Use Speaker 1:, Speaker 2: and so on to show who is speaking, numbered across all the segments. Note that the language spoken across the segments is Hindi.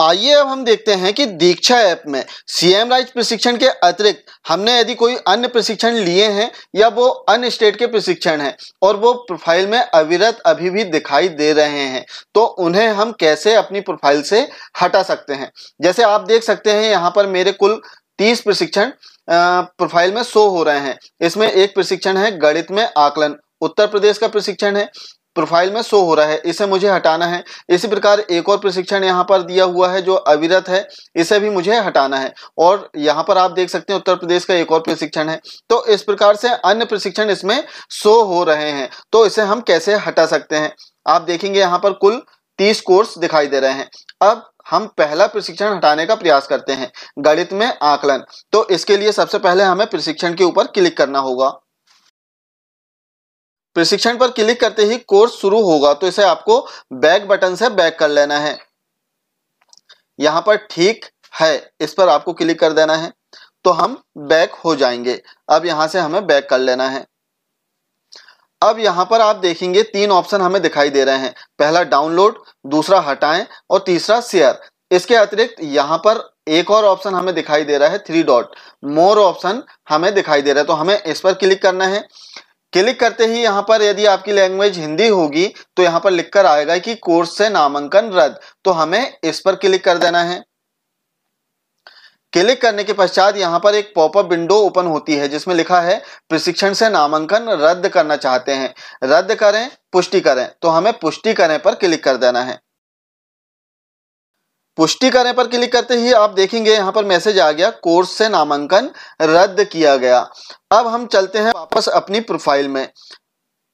Speaker 1: आइए अब हम देखते हैं कि दीक्षा ऐप में सीएम राइज प्रशिक्षण के अतिरिक्त हमने यदि कोई अन्य प्रशिक्षण लिए हैं या वो अन्य स्टेट के प्रशिक्षण हैं और वो प्रोफाइल में अविरत अभी भी दिखाई दे रहे हैं तो उन्हें हम कैसे अपनी प्रोफाइल से हटा सकते हैं जैसे आप देख सकते हैं यहाँ पर मेरे कुल तीस प्रशिक्षण प्रोफाइल में शो हो रहे हैं इसमें एक प्रशिक्षण है गणित में आकलन उत्तर प्रदेश का प्रशिक्षण है प्रोफाइल में शो हो रहा है इसे मुझे हटाना है इसी प्रकार एक और प्रशिक्षण यहाँ पर दिया हुआ है जो अविरत है इसे भी मुझे हटाना है और यहाँ पर आप देख सकते हैं उत्तर प्रदेश का एक और प्रशिक्षण है तो इस प्रकार से अन्य प्रशिक्षण इसमें शो हो रहे हैं तो इसे हम कैसे हटा सकते हैं आप देखेंगे यहाँ पर कुल तीस कोर्स दिखाई दे रहे हैं अब हम पहला प्रशिक्षण हटाने का प्रयास करते हैं गणित में आकलन तो इसके लिए सबसे पहले हमें प्रशिक्षण के ऊपर क्लिक करना होगा प्रशिक्षण पर क्लिक करते ही कोर्स शुरू होगा तो इसे आपको बैक बटन से बैक कर लेना है यहां पर ठीक है इस पर आपको क्लिक कर देना है तो हम बैक हो जाएंगे अब यहां से हमें बैक कर लेना है अब यहां पर आप देखेंगे तीन ऑप्शन हमें दिखाई दे रहे हैं पहला डाउनलोड दूसरा हटाएं और तीसरा शेयर इसके अतिरिक्त यहां पर एक और ऑप्शन हमें दिखाई दे रहा है थ्री डॉट मोर ऑप्शन हमें दिखाई दे रहा है तो हमें इस पर क्लिक करना है क्लिक करते ही यहाँ पर यदि आपकी लैंग्वेज हिंदी होगी तो यहाँ पर लिखकर आएगा कि कोर्स से नामांकन रद्द तो हमें इस पर क्लिक कर देना है क्लिक करने के पश्चात यहाँ पर एक पॉपअप विंडो ओपन होती है जिसमें लिखा है प्रशिक्षण से नामांकन रद्द करना चाहते हैं रद्द करें पुष्टि करें तो हमें पुष्टि करें पर क्लिक कर देना है पुष्टि करने पर क्लिक करते ही आप देखेंगे यहाँ पर मैसेज आ गया कोर्स से नामांकन रद्द किया गया अब हम चलते हैं वापस अपनी प्रोफाइल में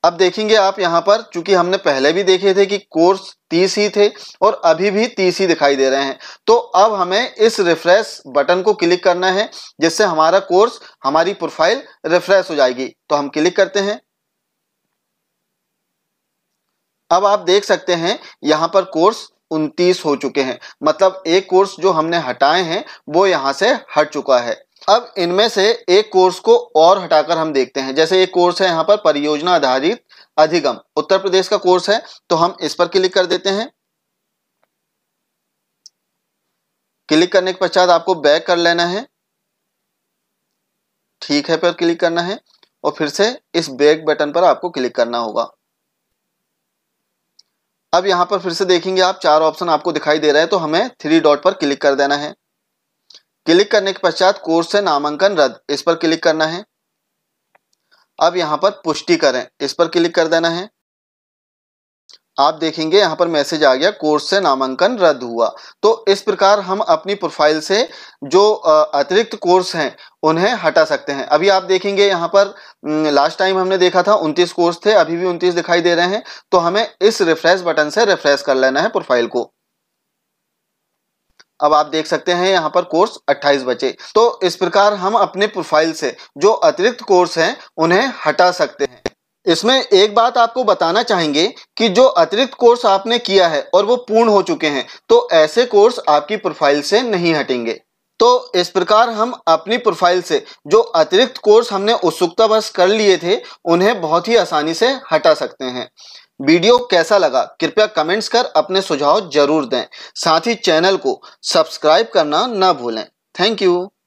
Speaker 1: अब देखेंगे आप यहाँ पर चूंकि हमने पहले भी देखे थे कि कोर्स तीस ही थे और अभी भी तीस ही दिखाई दे रहे हैं तो अब हमें इस रिफ्रेश बटन को क्लिक करना है जिससे हमारा कोर्स हमारी प्रोफाइल रिफ्रेश हो जाएगी तो हम क्लिक करते हैं अब आप देख सकते हैं यहाँ पर कोर्स उनतीस हो चुके हैं मतलब एक कोर्स जो हमने हटाए हैं वो यहाँ से हट चुका है अब इनमें से एक कोर्स को और हटाकर हम देखते हैं जैसे एक कोर्स है यहाँ पर परियोजना आधारित अधिगम उत्तर प्रदेश का कोर्स है तो हम इस पर क्लिक कर देते हैं क्लिक करने के पश्चात आपको बैक कर लेना है ठीक है पर क्लिक करना है और फिर से इस बैक बटन पर आपको क्लिक करना होगा अब यहाँ पर फिर से देखेंगे आप चार ऑप्शन आपको दिखाई दे रहे हैं तो हमें थ्री डॉट पर क्लिक कर देना है क्लिक करने के पश्चात कोर्स से नामांकन रद्द इस पर क्लिक करना है अब यहाँ पर पुष्टि करें इस पर क्लिक कर देना है आप देखेंगे यहाँ पर मैसेज आ गया कोर्स से नामांकन रद्द हुआ तो इस प्रकार हम अपनी प्रोफाइल से जो अतिरिक्त कोर्स हैं उन्हें हटा सकते हैं अभी आप देखेंगे यहाँ पर लास्ट टाइम हमने देखा था 29 कोर्स थे अभी भी 29 दिखाई दे रहे हैं तो हमें इस रिफ्रेश बटन से रिफ्रेश कर लेना है प्रोफाइल को अब आप देख सकते हैं यहाँ पर कोर्स 28 बचे तो इस प्रकार हम अपने प्रोफाइल से जो अतिरिक्त कोर्स हैं उन्हें हटा सकते हैं इसमें एक बात आपको बताना चाहेंगे कि जो अतिरिक्त कोर्स आपने किया है और वो पूर्ण हो चुके हैं तो ऐसे कोर्स आपकी प्रोफाइल से नहीं हटेंगे तो इस प्रकार हम अपनी प्रोफाइल से जो अतिरिक्त कोर्स हमने उत्सुकता बस कर लिए थे उन्हें बहुत ही आसानी से हटा सकते हैं वीडियो कैसा लगा कृपया कमेंट्स कर अपने सुझाव जरूर दें साथ ही चैनल को सब्सक्राइब करना ना भूलें थैंक यू